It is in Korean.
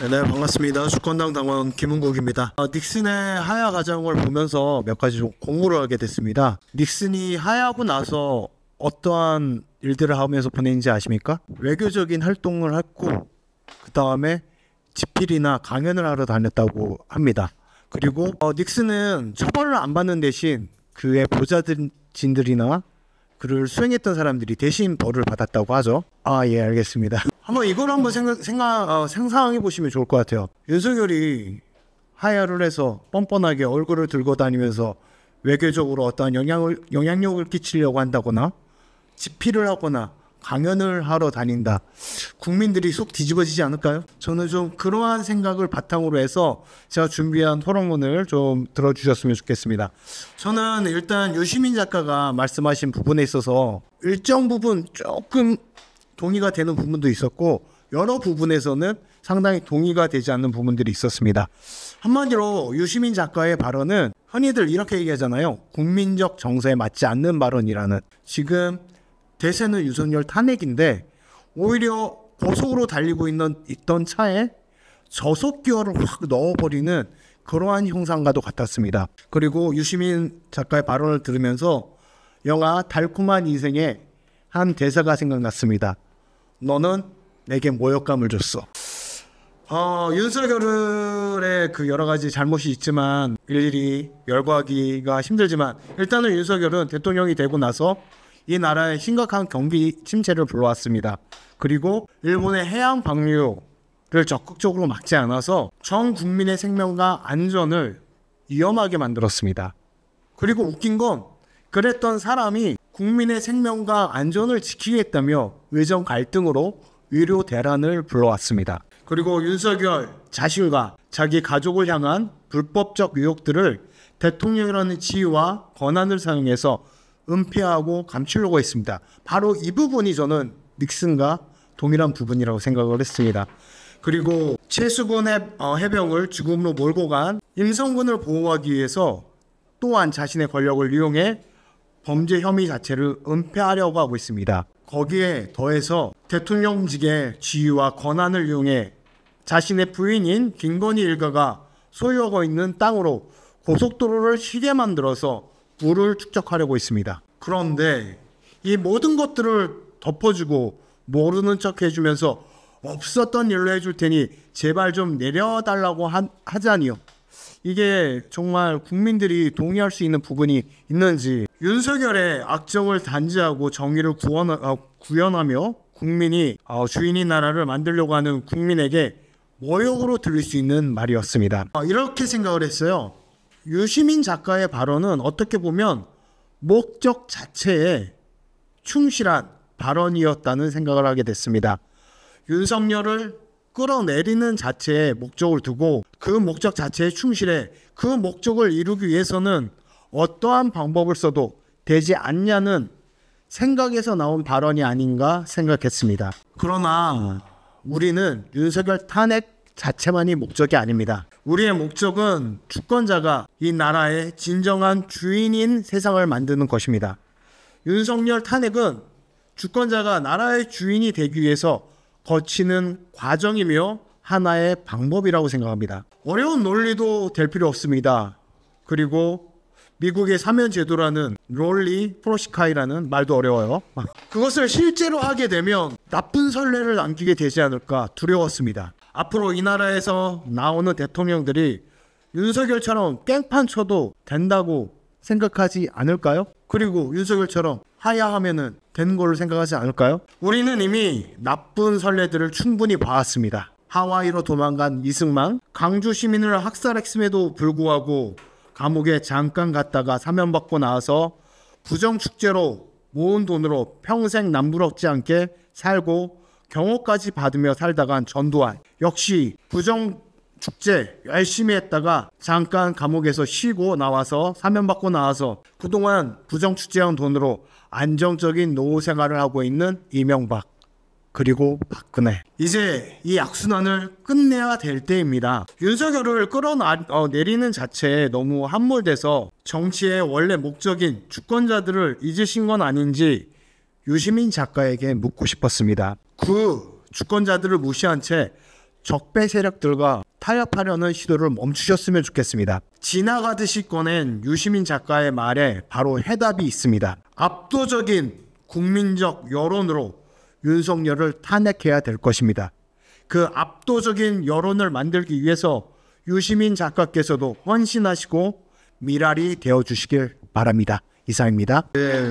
네네 네, 반갑습니다. 주권당 당원 김은국입니다. 어, 닉슨의 하야 과정을 보면서 몇 가지 공부를 하게 됐습니다. 닉슨이 하야하고 나서 어떠한 일들을 하면서 보낸지 아십니까? 외교적인 활동을 했고 그 다음에 집필이나 강연을 하러 다녔다고 합니다. 그리고 어, 닉슨은 처벌을 안 받는 대신 그의 보좌진들이나 그를 수행했던 사람들이 대신 벌을 받았다고 하죠. 아 예 알겠습니다. 한번 이걸 한번 생각, 생각 어, 상상해 보시면 좋을 것 같아요. 윤석열이 하야를 해서 뻔뻔하게 얼굴을 들고 다니면서 외교적으로 어떠 영향을, 영향력을 끼치려고 한다거나 집필을 하거나 강연을 하러 다닌다. 국민들이 쏙 뒤집어지지 않을까요? 저는 좀 그러한 생각을 바탕으로 해서 제가 준비한 토론문을 좀 들어주셨으면 좋겠습니다. 저는 일단 유시민 작가가 말씀하신 부분에 있어서 일정 부분 조금 동의가 되는 부분도 있었고 여러 부분에서는 상당히 동의가 되지 않는 부분들이 있었습니다. 한마디로 유시민 작가의 발언은 흔히들 이렇게 얘기하잖아요. 국민적 정서에 맞지 않는 발언이라는. 지금 대세는 유선열 탄핵인데 오히려 고속으로 달리고 있는 있던 차에 저속 기어를 확 넣어버리는 그러한 형상과도 같았습니다. 그리고 유시민 작가의 발언을 들으면서 영화 달콤한 인생의 한 대사가 생각났습니다. 너는 내게 모욕감을 줬어. 어, 윤석열의 그 여러 가지 잘못이 있지만 일일이 열거하기가 힘들지만 일단은 윤석열은 대통령이 되고 나서 이 나라의 심각한 경기 침체를 불러왔습니다. 그리고 일본의 해양 방류를 적극적으로 막지 않아서 전 국민의 생명과 안전을 위험하게 만들었습니다. 그리고 웃긴 건 그랬던 사람이 국민의 생명과 안전을 지키겠다며 외정 갈등으로 의료 대란을 불러왔습니다. 그리고 윤석열 자신과 자기 가족을 향한 불법적 의혹들을 대통령이라는 지위와 권한을 사용해서 은폐하고 감추려고 했습니다. 바로 이 부분이 저는 닉슨과 동일한 부분이라고 생각을 했습니다. 그리고 최수근 어, 해병을 죽음으로 몰고 간 임성근을 보호하기 위해서 또한 자신의 권력을 이용해 범죄 혐의 자체를 은폐하려고 하고 있습니다. 거기에 더해서 대통령직의 지위와 권한을 이용해 자신의 부인인 김건희 일가가 소유하고 있는 땅으로 고속도로를 시계 만들어서 물을 축적하려고 있습니다. 그런데 이 모든 것들을 덮어주고 모르는 척 해주면서 없었던 일로 해줄 테니 제발 좀 내려달라고 한, 하자니요. 이게 정말 국민들이 동의할 수 있는 부분이 있는지 윤석열의 악정을 단지하고 정의를 구원, 어, 구현하며 국민이 어, 주인인 나라를 만들려고 하는 국민에게 모욕으로 들릴 수 있는 말이었습니다. 어, 이렇게 생각을 했어요. 유시민 작가의 발언은 어떻게 보면 목적 자체에 충실한 발언이었다는 생각을 하게 됐습니다. 윤석열을 끌어내리는 자체에 목적을 두고 그 목적 자체에 충실해 그 목적을 이루기 위해서는 어떠한 방법을 써도 되지 않냐는 생각에서 나온 발언이 아닌가 생각했습니다. 그러나 우리는 윤석열 탄핵 자체만이 목적이 아닙니다. 우리의 목적은 주권자가 이 나라의 진정한 주인인 세상을 만드는 것입니다. 윤석열 탄핵은 주권자가 나라의 주인이 되기 위해서 거치는 과정이며 하나의 방법이라고 생각합니다. 어려운 논리도 될 필요 없습니다. 그리고 미국의 사면 제도라는 롤리 프로시카이라는 말도 어려워요. 그것을 실제로 하게 되면 나쁜 선례를 남기게 되지 않을까 두려웠습니다. 앞으로 이 나라에서 나오는 대통령들이 윤석열처럼 깽판 쳐도 된다고 생각하지 않을까요? 그리고 윤석열처럼 하야 하면은 되는 걸로 생각하지 않을까요? 우리는 이미 나쁜 선례들을 충분히 봐왔습니다. 하와이로 도망간 이승만, 강주 시민을 학살했음에도 불구하고 감옥에 잠깐 갔다가 사면받고 나와서 부정축제로 모은 돈으로 평생 남부럽지 않게 살고 경호까지 받으며 살다간 전두환 역시 부정 축제 열심히 했다가 잠깐 감옥에서 쉬고 나와서 사면받고 나와서 그동안 부정축제한 돈으로 안정적인 노후 생활을 하고 있는 이명박 그리고 박근혜 이제 이 악순환을 끝내야 될 때입니다. 윤석열을 끌어내리는 어, 자체에 너무 함몰돼서 정치의 원래 목적인 주권자들을 잊으신 건 아닌지 유시민 작가에게 묻고 싶었습니다. 그 주권자들을 무시한 채 적배 세력들과 타협하려는 시도를 멈추셨으면 좋겠습니다. 지나가듯이 꺼낸 유시민 작가의 말에 바로 해답이 있습니다. 압도적인 국민적 여론으로 윤석열을 탄핵해야 될 것입니다. 그 압도적인 여론을 만들기 위해서 유시민 작가께서도 헌신하시고 미랄이 되어 주시길 바랍니다. 이상입니다. 네.